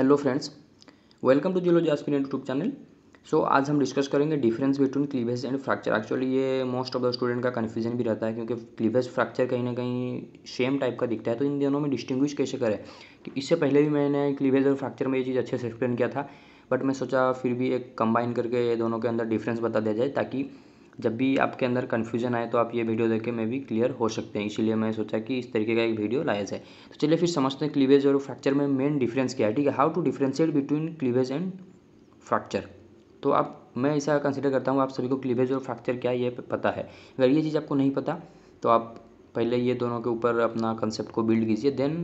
hello friends welcome to geology aspirant YouTube channel so आज हम discuss करेंगे difference between cleavage and fracture actually ये most of the student का confusion भी रहता है क्योंकि क्लीवेज फ्रैक्चर कहीं ना कहीं सेम टाइप का दिखता है तो इन दोनों में डिस्टिंग्विश कैसे करें कि इससे पहले भी मैंने क्लीवेज और फ्रैक्चर में ये चीज़ अच्छे से एक्सप्लेन किया था बट मैं सोचा फिर भी एक कंबाइन करके ये दोनों के अंदर डिफरेंस बता दिया जाए ताकि जब भी आपके अंदर कन्फ्यूजन आए तो आप ये वीडियो देख के भी क्लियर हो सकते हैं इसीलिए मैंने सोचा कि इस तरीके का एक वीडियो लाया जाए तो चलिए फिर समझते हैं क्लीवेज और फ्रैक्चर में मेन डिफरेंस क्या है ठीक है how to differentiate between cleavage and fracture तो आप मैं ऐसा कंसिडर करता हूँ आप सभी को क्लीवेज और फ्रैक्चर क्या ये पता है अगर ये चीज़ आपको नहीं पता तो आप पहले ये दोनों के ऊपर अपना कंसेप्ट को बिल्ड कीजिए देन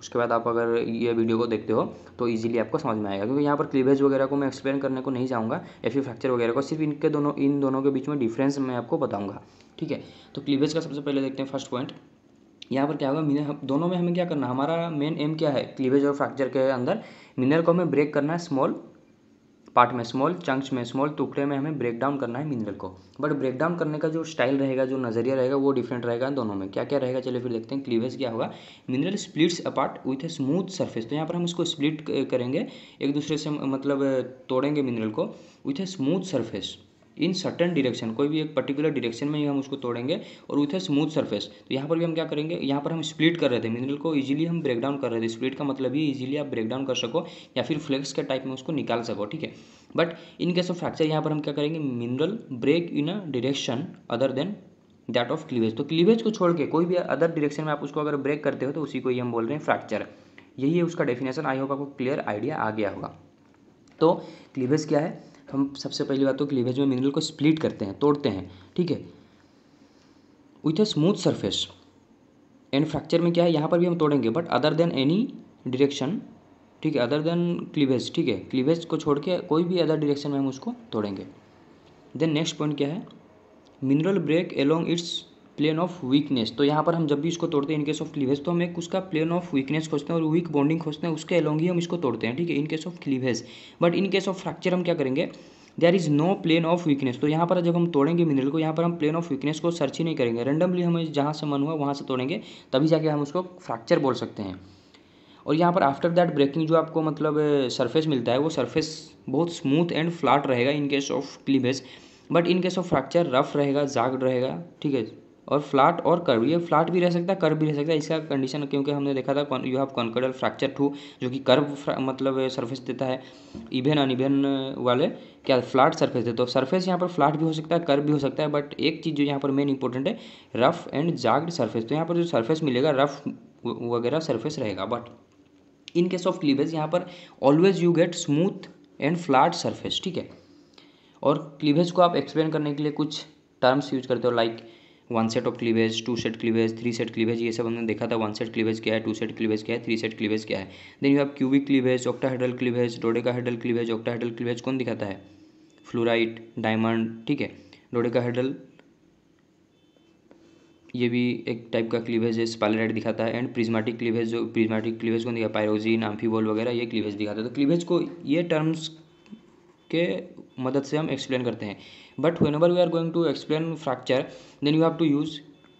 उसके बाद आप अगर ये वीडियो को देखते हो तो ईजिली आपको समझ में आएगा क्योंकि यहाँ पर क्लीवेज वगैरह को मैं एक्सप्लेन करने को नहीं जाऊँगा या फिर फ्रैक्चर वगैरह को सिर्फ इनके दोनों इन दोनों के बीच में डिफरेंस मैं आपको बताऊँगा ठीक है तो क्लीवेज का सबसे पहले देखते हैं फर्स्ट पॉइंट यहाँ पर क्या होगा दोनों में हमें क्या करना हमारा मेन एम क्या है क्लीवेज और फ्रैक्चर के अंदर मिनर को हमें ब्रेक करना है स्मॉल पार्ट में स्मॉल चंक्स में स्मॉल टुकड़े में हमें ब्रेक डाउन करना है मिनरल को बट ब्रेक डाउन करने का जो स्टाइल रहेगा जो नजरिया रहेगा वो डिफरेंट रहेगा दोनों में क्या क्या रहेगा चलिए फिर देखते हैं क्लीवेज क्या होगा mineral splits apart with a smooth surface तो यहाँ पर हम इसको स्प्लिट करेंगे एक दूसरे से मतलब तोड़ेंगे मिनरल को with a smooth surface in certain direction कोई भी एक पर्टिकुलर डिरेक्शन में ही हम उसको तोड़ेंगे और विथ ए स्मूथ सरफेस तो यहाँ पर भी हम क्या करेंगे यहाँ पर हम स्प्लिट कर रहे थे मिनरल को इजिली हम ब्रेक डाउन कर रहे थे स्प्लिट का मतलब ही इजिली आप ब्रेक डाउन कर सको या फिर फ्लेक्स के टाइप में उसको निकाल सको ठीक है but in case of fracture यहाँ पर हम क्या करेंगे mineral break in a direction other than that of cleavage तो क्लीवेज को छोड़ के कोई भी अदर डिरेक्शन में आप उसको अगर ब्रेक करते हो तो उसी को ही हम बोल रहे हैं फ्रैक्चर यही है उसका डेफिनेशन आई होप आपको क्लियर आइडिया आ गया होगा तो क्लीवेज क्या है हम सबसे पहली बात तो क्लीवेज में मिनरल को स्प्लिट करते हैं तोड़ते हैं ठीक है with a smooth surface and fracture में क्या है यहाँ पर भी हम तोड़ेंगे but other than any direction ठीक है अदर देन क्लीवेज ठीक है क्लीवेज को छोड़ के कोई भी अदर डिरेक्शन में हम उसको तोड़ेंगे देन नेक्स्ट पॉइंट क्या है mineral break along its plane of weakness तो यहाँ पर हम जब भी इसको तोड़ते हैं इनकेस ऑफ क्लीवेज तो हम एक उसका प्लेन ऑफ वीकनेस खोजते हैं और वीक बॉन्डिंग खोजते हैं उसके अलोंग ही हम इसको तोड़ते हैं ठीक है in case of cleavage but in case of fracture हम क्या करेंगे there is no plane of weakness तो यहाँ पर जब हम तोड़ेंगे मिनरल को यहाँ पर हम प्लेन ऑफ वीकनेस को सर्च ही नहीं करेंगे रेंडमली हमें जहाँ से मन हुआ वहाँ से तोड़ेंगे तभी जाके हम उसको फ्रैक्चर बोल सकते हैं और यहाँ पर आफ्टर दैट ब्रेकिंग जो आपको मतलब सरफेस मिलता है वो सरफेस बहुत स्मूथ एंड फ्लाट रहेगा in case of cleavage but in case of fracture rough रहेगा जाग रहेगा ठीक है और फ्लैट और कर्व ये फ्लैट भी रह सकता है कर्व भी रह सकता है इसका कंडीशन क्योंकि हमने देखा था you have conchoidal fracture too जो कि कर्व मतलब सरफेस देता है इवेन इवेन वाले क्या फ्लैट सरफेस देता है तो सरफेस यहाँ पर फ्लैट भी हो सकता है कर्व भी हो सकता है बट एक चीज़ जो यहाँ पर मेन इंपॉर्टेंट है रफ एंड जाग्ड सर्फेस तो यहाँ पर जो सर्फेस मिलेगा रफ वगैरह सर्फेस रहेगा but in case of cleavage यहाँ पर always you get smooth and flat surface ठीक है और क्लीवेज को आप एक्सप्लेन करने के लिए कुछ टर्म्स यूज करते हो like like one set of cleavage two set cleavage three set cleavage ये सब हमने देखा था वन सेट क्लीवेज क्या है टू सेट क्लीवेज क्या है थ्री सेट क्लीवेज क्या है then you have cubic cleavage hedral cleavage dodecahedral cleavage hedral cleavage कौन दिखाता है फ्लोराइट डायमंड ठीक है डोडेकाहेड्रल ये भी एक टाइप का क्लीवेज है स्पालराइट दिखाता है एंड प्रिज्माटिक क्लीवेज जो प्रिज्माटिक क्लीवेज कौन दिखा पायरोजीन आम्फीबोल वगैरह ये क्लीवेज दिखाता है तो क्लीवेज को ये टर्म्स के मदद से हम एक्सप्लेन करते हैं but whenever we are going to explain fracture then you have to use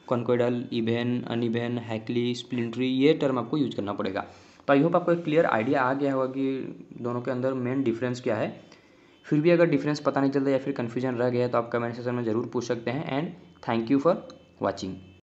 conchoidal even uneven hackly splintery ये टर्म आपको यूज करना पड़ेगा तो आई होप आपको एक क्लियर आइडिया आ गया होगा कि दोनों के अंदर मेन डिफरेंस क्या है फिर भी अगर डिफरेंस पता नहीं चलता या फिर कन्फ्यूजन रह गया तो आप कमेंट सेक्शन में ज़रूर पूछ सकते हैं and thank you for watching